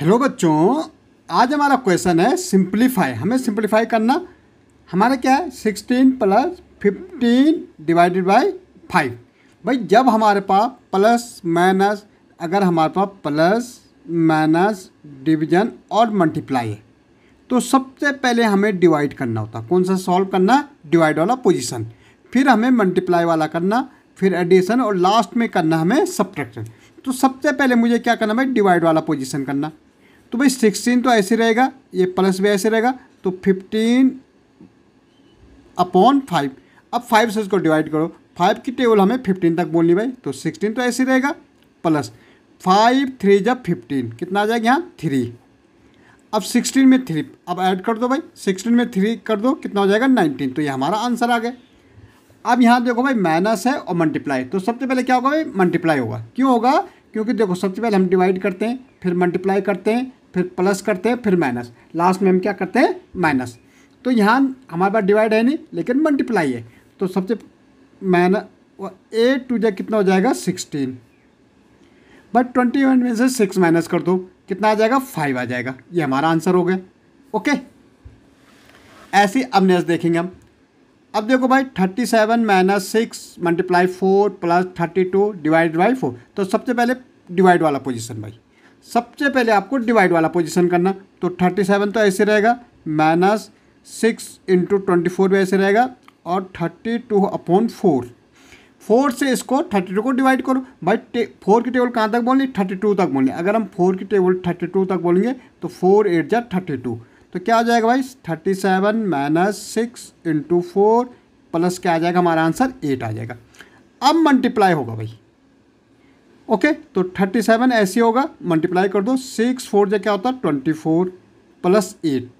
hello बच्चों आज हमारा क्वेश्चन है सिंप्लीफाई हमें सिंप्लीफाई करना हमारा क्या है sixteen plus fifteen divided by five भाई जब हमारे पास प्लस माइनस अगर हमारे पास प्लस माइनस डिवीजन और मल्टीप्लाई है तो सबसे पहले हमें डिवाइड करना होता कौन सा सॉल्व करना डिवाइड वाला पोजीशन फिर हमें मल्टीप्लाई वाला करना फिर एडिशन और लास्ट में करना हमें सब्ट्रैक्शन तो सबसे पहले मुझे क्या करना भाई डिवाइड वाला पोजीशन करना तो भाई सिक्सटीन तो ऐसे रहेगा ये प्लस भी ऐसे रहेगा तो फिफ्टीन अपॉन फाइव अब फाइव से उसको डिवाइड करो फाइव की टेबल हमें फिफ्टीन तक बोलनी भाई तो सिक्सटीन तो ऐसे रहेगा प्लस फाइव थ्री जब फिफ्टीन कितना आ जाएगा यहाँ थ्री अब सिक्सटीन में थ्री अब ऐड कर दो भाई सिक्सटीन में थ्री कर दो कितना हो जाएगा नाइनटीन तो ये हमारा आंसर आ गया अब यहाँ देखो भाई माइनस है और मल्टीप्लाई तो सबसे पहले क्या होगा भाई मल्टीप्लाई होगा क्यों होगा क्योंकि देखो सबसे पहले हम डिवाइड करते हैं फिर मल्टीप्लाई करते हैं फिर प्लस करते हैं फिर माइनस लास्ट में हम क्या करते हैं माइनस तो यहाँ हमारे पास डिवाइड है नहीं लेकिन मल्टीप्लाई है तो सबसे माइनस ए टू जे कितना हो जाएगा सिक्सटीन बट ट्वेंटी वन में से सिक्स माइनस कर दो कितना आ जाएगा फाइव आ जाएगा ये हमारा आंसर हो गया ओके ऐसे अब नेक्स्ट देखेंगे हम अब देखो भाई thirty seven minus six multiply four plus thirty two divide by four तो सबसे पहले डिवाइड वाला पोजिशन भाई सबसे पहले आपको डिवाइड वाला पोजीशन करना तो थर्टी सेवन तो ऐसे रहेगा minus six into twenty four भी ऐसे रहेगा और thirty two upon four four से इसको थर्टी टू को डिवाइड करो भाई फोर की टेबल कहाँ तक बोलनी थर्टी टू तक बोलनी अगर हम फोर की टेबल थर्टी टू तक बोलेंगे तो फोर एट जा थर्टी टू तो क्या आ जाएगा भाई thirty seven minus six into four plus क्या आ जाएगा हमारा आंसर एट आ जाएगा अब मल्टीप्लाई होगा भाई ओके तो थर्टी सेवन ऐसे होगा मल्टीप्लाई कर दो सिक्स फोर जो क्या होता है ट्वेंटी फोर प्लस एट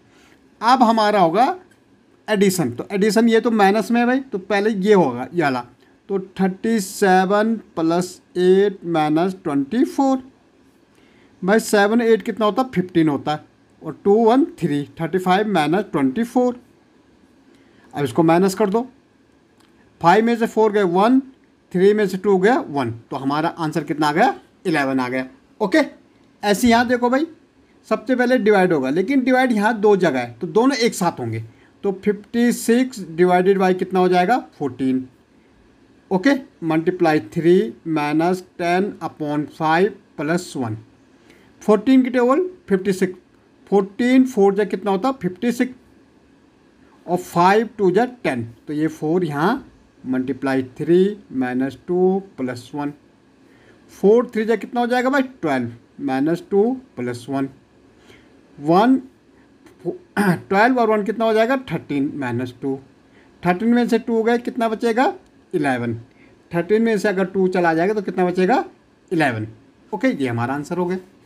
अब हमारा होगा एडिशन तो एडिशन ये तो माइनस में है भाई तो पहले ये होगा ये वाला तो thirty seven plus eight minus twenty four भाई सेवन एट कितना होता है फिफ्टीन होता है और two one three thirty five minus twenty four अब इसको माइनस कर दो फाइव में से फोर गए वन थ्री में से टू गया वन तो हमारा आंसर कितना आ गया इलेवन आ गया ओके ऐसे यहाँ देखो भाई सबसे पहले डिवाइड होगा लेकिन डिवाइड यहाँ दो जगह है तो दोनों एक साथ होंगे तो फिफ्टी सिक्स डिवाइडेड बाई कितना हो जाएगा fourteen okay multiply three minus ten upon five plus one fourteen की table fifty six fourteen four जै कितना होता फिफ्टी सिक्स और फाइव टू जै टेन तो ये फोर यहाँ multiply three minus two plus one four three जा कितना हो जाएगा भाई twelve minus two plus one one twelve और वन कितना हो जाएगा थर्टीन माइनस टू थर्टीन में से टू गए कितना बचेगा इलेवन थर्टीन में से अगर टू चला जाएगा तो कितना बचेगा इलेवन ओके ये हमारा आंसर हो गया